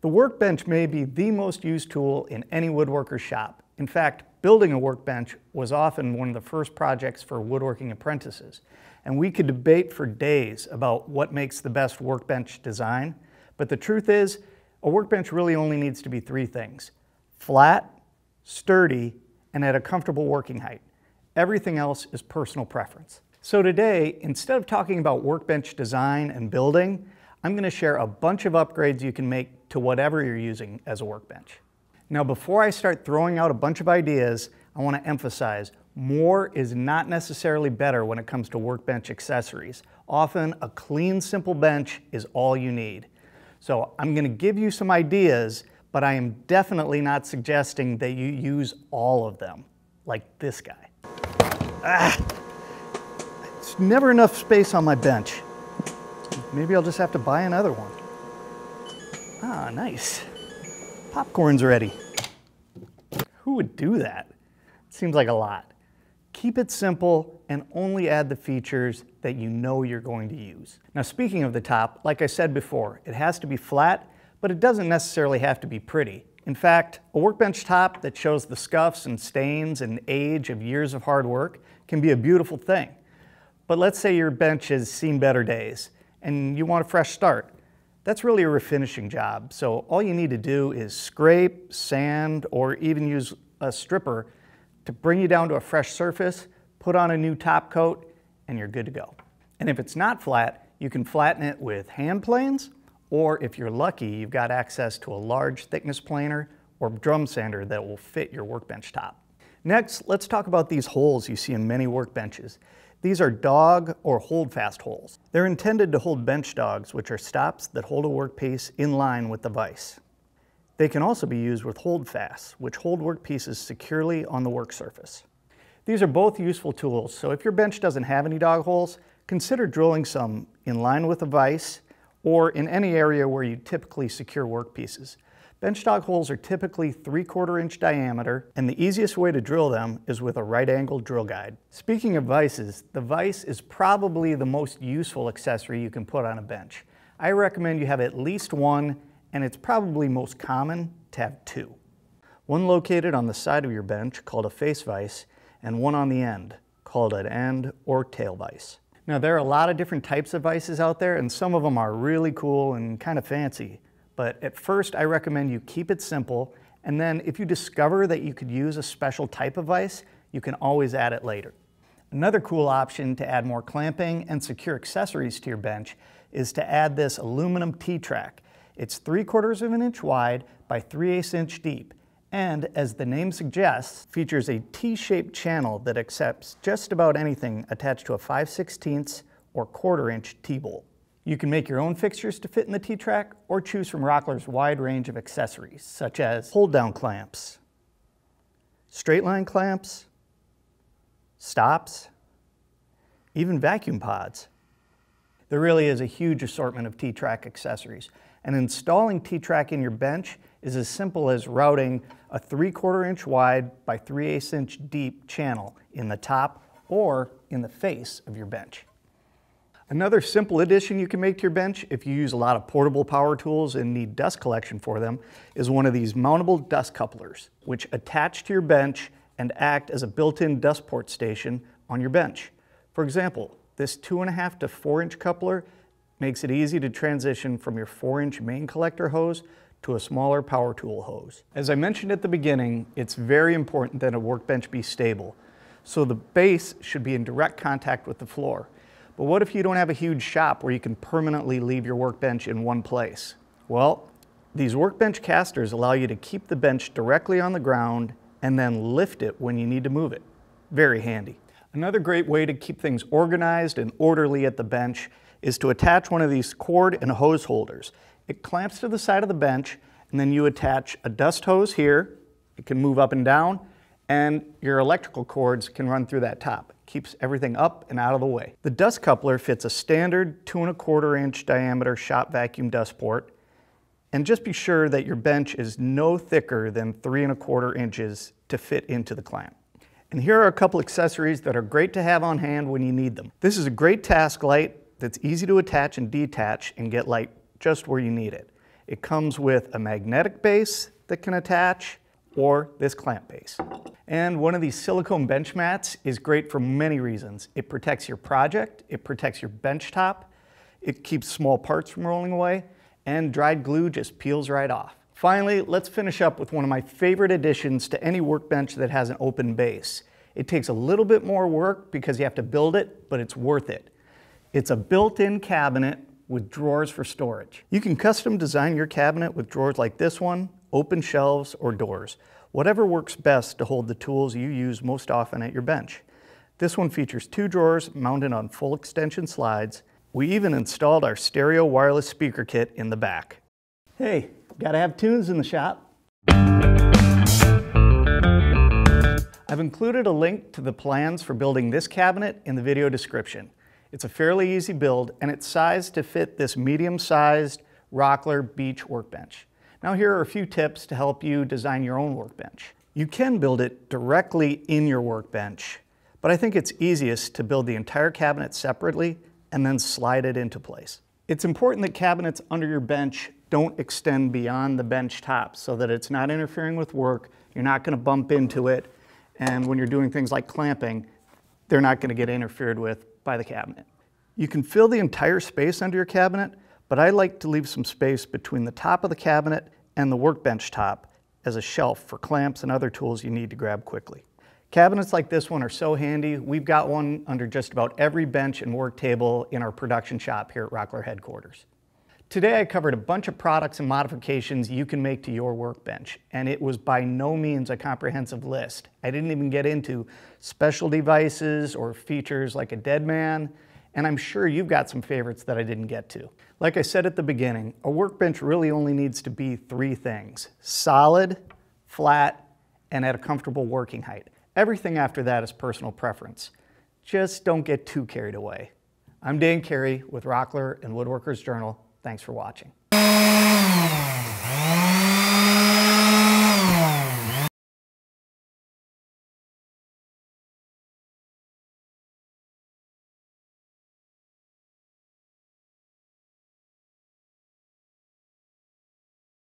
The workbench may be the most used tool in any woodworker's shop. In fact, building a workbench was often one of the first projects for woodworking apprentices. And we could debate for days about what makes the best workbench design. But the truth is, a workbench really only needs to be three things. Flat, sturdy, and at a comfortable working height. Everything else is personal preference. So today, instead of talking about workbench design and building, I'm gonna share a bunch of upgrades you can make to whatever you're using as a workbench. Now, before I start throwing out a bunch of ideas, I want to emphasize more is not necessarily better when it comes to workbench accessories. Often, a clean, simple bench is all you need. So, I'm going to give you some ideas, but I am definitely not suggesting that you use all of them, like this guy. Ah, it's never enough space on my bench. Maybe I'll just have to buy another one. Ah, nice. Popcorn's ready. Who would do that? Seems like a lot. Keep it simple and only add the features that you know you're going to use. Now speaking of the top, like I said before, it has to be flat, but it doesn't necessarily have to be pretty. In fact, a workbench top that shows the scuffs and stains and age of years of hard work can be a beautiful thing. But let's say your bench has seen better days and you want a fresh start. That's really a refinishing job, so all you need to do is scrape, sand, or even use a stripper to bring you down to a fresh surface, put on a new top coat, and you're good to go. And if it's not flat, you can flatten it with hand planes, or if you're lucky, you've got access to a large thickness planer or drum sander that will fit your workbench top. Next, let's talk about these holes you see in many workbenches. These are dog or holdfast holes. They're intended to hold bench dogs, which are stops that hold a workpiece in line with the vise. They can also be used with holdfasts, which hold workpieces securely on the work surface. These are both useful tools, so if your bench doesn't have any dog holes, consider drilling some in line with a vise or in any area where you typically secure workpieces. Benchstock holes are typically 3 quarter inch diameter, and the easiest way to drill them is with a right angle drill guide. Speaking of vices, the vise is probably the most useful accessory you can put on a bench. I recommend you have at least one, and it's probably most common to have two. One located on the side of your bench, called a face vise, and one on the end, called an end or tail vise. Now there are a lot of different types of vices out there, and some of them are really cool and kind of fancy. But at first, I recommend you keep it simple. And then if you discover that you could use a special type of vise, you can always add it later. Another cool option to add more clamping and secure accessories to your bench is to add this aluminum T-track. It's 3 quarters of an inch wide by 3 eighths inch deep and, as the name suggests, features a T-shaped channel that accepts just about anything attached to a 5 16 or quarter inch T-bolt. You can make your own fixtures to fit in the T-Track or choose from Rockler's wide range of accessories, such as hold-down clamps, straight line clamps, stops, even vacuum pods. There really is a huge assortment of T-Track accessories, and installing T-Track in your bench is as simple as routing a 3 quarter inch wide by 3 8 inch deep channel in the top or in the face of your bench. Another simple addition you can make to your bench if you use a lot of portable power tools and need dust collection for them is one of these mountable dust couplers, which attach to your bench and act as a built-in dust port station on your bench. For example, this two and a half to four inch coupler makes it easy to transition from your four inch main collector hose to a smaller power tool hose. As I mentioned at the beginning, it's very important that a workbench be stable. So the base should be in direct contact with the floor. But what if you don't have a huge shop where you can permanently leave your workbench in one place? Well, these workbench casters allow you to keep the bench directly on the ground and then lift it when you need to move it. Very handy. Another great way to keep things organized and orderly at the bench is to attach one of these cord and hose holders. It clamps to the side of the bench and then you attach a dust hose here, it can move up and down, and your electrical cords can run through that top keeps everything up and out of the way. The dust coupler fits a standard two and a quarter inch diameter shop vacuum dust port, and just be sure that your bench is no thicker than three and a quarter inches to fit into the clamp. And here are a couple accessories that are great to have on hand when you need them. This is a great task light that's easy to attach and detach and get light just where you need it. It comes with a magnetic base that can attach, or this clamp base. And one of these silicone bench mats is great for many reasons. It protects your project, it protects your bench top, it keeps small parts from rolling away, and dried glue just peels right off. Finally, let's finish up with one of my favorite additions to any workbench that has an open base. It takes a little bit more work because you have to build it, but it's worth it. It's a built-in cabinet with drawers for storage. You can custom design your cabinet with drawers like this one, open shelves, or doors, whatever works best to hold the tools you use most often at your bench. This one features two drawers mounted on full extension slides. We even installed our stereo wireless speaker kit in the back. Hey, gotta have tunes in the shop. I've included a link to the plans for building this cabinet in the video description. It's a fairly easy build and it's sized to fit this medium-sized Rockler beach workbench. Now here are a few tips to help you design your own workbench. You can build it directly in your workbench, but I think it's easiest to build the entire cabinet separately and then slide it into place. It's important that cabinets under your bench don't extend beyond the bench top so that it's not interfering with work, you're not gonna bump into it, and when you're doing things like clamping, they're not gonna get interfered with by the cabinet. You can fill the entire space under your cabinet, but I like to leave some space between the top of the cabinet and the workbench top as a shelf for clamps and other tools you need to grab quickly. Cabinets like this one are so handy. We've got one under just about every bench and work table in our production shop here at Rockler headquarters. Today I covered a bunch of products and modifications you can make to your workbench, and it was by no means a comprehensive list. I didn't even get into special devices or features like a dead man, and I'm sure you've got some favorites that I didn't get to. Like I said at the beginning, a workbench really only needs to be three things, solid, flat, and at a comfortable working height. Everything after that is personal preference. Just don't get too carried away. I'm Dan Carey with Rockler and Woodworkers Journal. Thanks for watching.